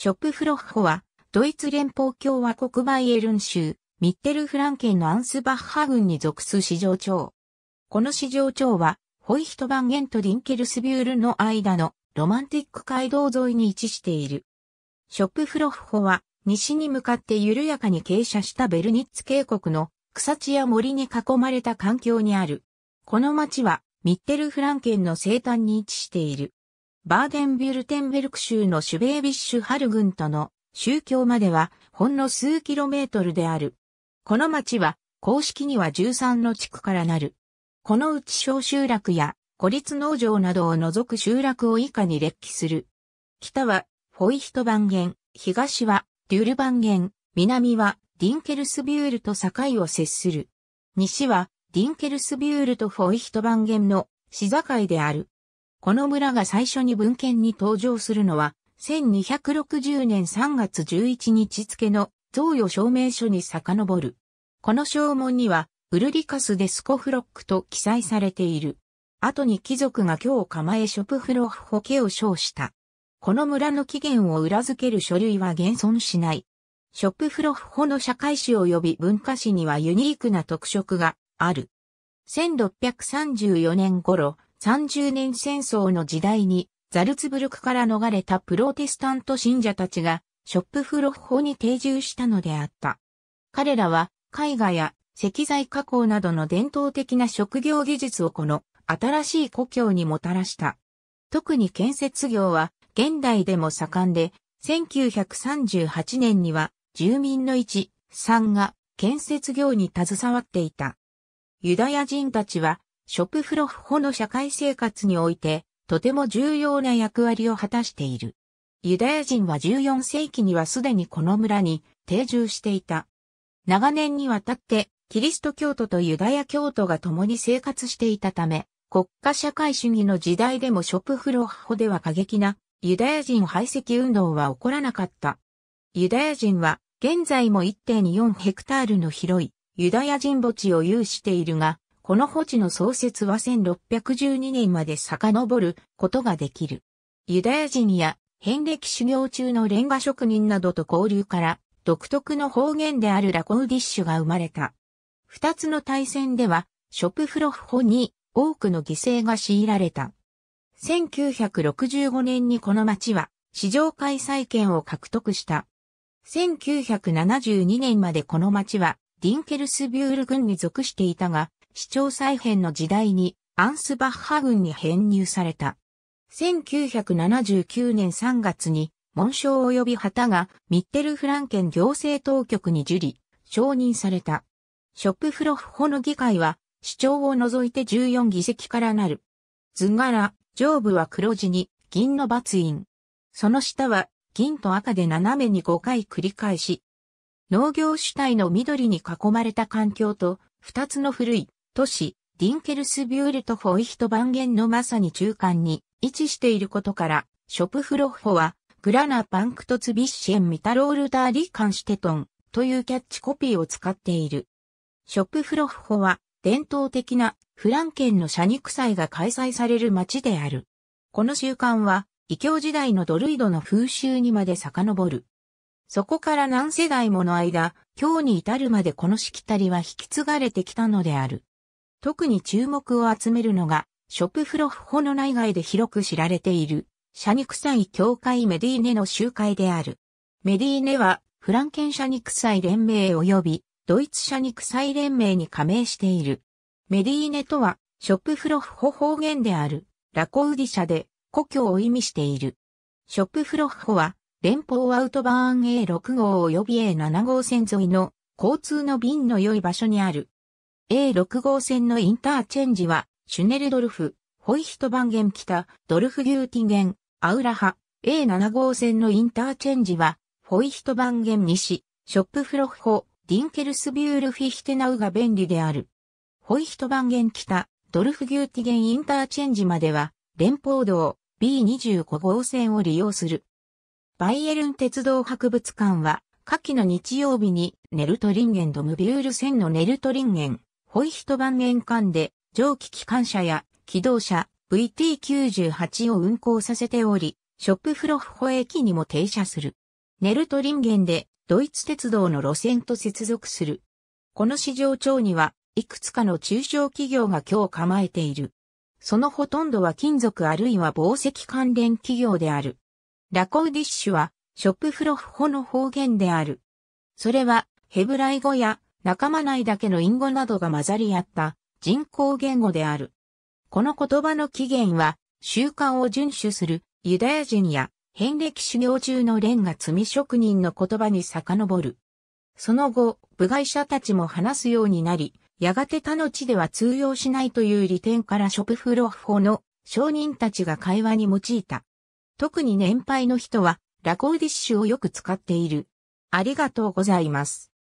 ショップフロッホは、ドイツ連邦共和国バイエルン州、ミッテルフランケンのアンスバッハ郡に属す市場長。この市場長は、ホイヒトバンゲンとリンケルスビュールの間のロマンティック街道沿いに位置している。ショップフロッホは、西に向かって緩やかに傾斜したベルニッツ渓谷の草地や森に囲まれた環境にある。この町は、ミッテルフランケンの西端に位置している。バーデンビュルテンベルク州のシュベービッシュハル郡との宗教まではほんの数キロメートルである。この町は公式には13の地区からなる。このうち小集落や孤立農場などを除く集落を以下に列記する。北はフォイヒトバンゲン、東はデュルバンゲン、南はディンケルスビュールと境を接する。西はディンケルスビュールとフォイヒトバンゲンの市境である。この村が最初に文献に登場するのは、1260年3月11日付の贈与証明書に遡る。この証文には、ウルリカス・デスコフロックと記載されている。後に貴族が今日構えショプフロフホケを称した。この村の起源を裏付ける書類は現存しない。ショップフロフホの社会史及び文化史にはユニークな特色がある。1634年頃、30年戦争の時代にザルツブルクから逃れたプロテスタント信者たちがショップフロッホに定住したのであった。彼らは絵画や石材加工などの伝統的な職業技術をこの新しい故郷にもたらした。特に建設業は現代でも盛んで、1938年には住民の1、3が建設業に携わっていた。ユダヤ人たちはショプフロフホの社会生活において、とても重要な役割を果たしている。ユダヤ人は14世紀にはすでにこの村に定住していた。長年にわたって、キリスト教徒とユダヤ教徒が共に生活していたため、国家社会主義の時代でもショプフロフホでは過激なユダヤ人排斥運動は起こらなかった。ユダヤ人は現在も1.4ヘクタールの広いユダヤ人墓地を有しているが、この墓地の創設は1612年まで遡ることができる。ユダヤ人や遍歴修行中のレンガ職人などと交流から独特の方言であるラコウディッシュが生まれた。二つの大戦ではショプフロフホに多くの犠牲が強いられた。1965年にこの町は市場開催権を獲得した。1972年までこの町はディンケルスビュール軍に属していたが、市長再編の時代にアンスバッハ軍に編入された。1979年3月に紋章及び旗がミッテルフランケン行政当局に受理、承認された。ショップフロフホの議会は、市長を除いて14議席からなる。図柄、上部は黒地に銀の罰印。その下は銀と赤で斜めに5回繰り返し。農業主体の緑に囲まれた環境と、2つの古い都市、ディンケルスビュールとホイヒト番元のまさに中間に位置していることから、ショプフロッホは、グラナパンクトツビッシェンミタロールダーリカンシテトンというキャッチコピーを使っている。ショプフロッホは、伝統的なフランケンの社肉祭が開催される街である。この習慣は、異教時代のドルイドの風習にまで遡る。そこから何世代もの間、今日に至るまでこのしきたりは引き継がれてきたのである。特に注目を集めるのが、ショプフロフホの内外で広く知られている、シャニクサイ教会メディーネの集会である。メディーネは、フランケンシャニクサイ連盟及び、ドイツシャニクサイ連盟に加盟している。メディーネとは、ショップフロフホ方言である、ラコウディ社で、故郷を意味している。ショップフロフホは、連邦アウトバーン A6 号及び A7 号線沿いの交通の便の良い場所にある A6 号線のインターチェンジは、シュネルドルフ、ホイヒトバンゲン北、ドルフギューティゲン、アウラハ、A7 号線のインターチェンジは、ホイヒトバンゲン西、ショップフロッホ、ディンケルスビュールフィヒテナウが便利である。ホイヒトバンゲン北、ドルフギューティゲンインターチェンジまでは、連邦道 B25 号線を利用する。バイエルン鉄道博物館は、夏季の日曜日にネルトリンゲンドムビュール線のネルトリンゲン、ホイヒト版年間で蒸気機関車や機動車 VT98 を運行させており、ショップフロッホ駅にも停車する。ネルトリンゲンでドイツ鉄道の路線と接続する。この市場町にはいくつかの中小企業が今日構えている。そのほとんどは金属あるいは宝石関連企業である。ラコウディッシュはショップフロッホの方言である。それはヘブライ語や仲間内だけの隠語などが混ざり合った人口言語である。この言葉の起源は、習慣を遵守するユダヤ人や、遍歴修行中のレンガ積み職人の言葉に遡る。その後、部外者たちも話すようになり、やがて他の地では通用しないという利点からショプフロ法の商人たちが会話に用いた。特に年配の人は、ラコーディッシュをよく使っている。ありがとうございます。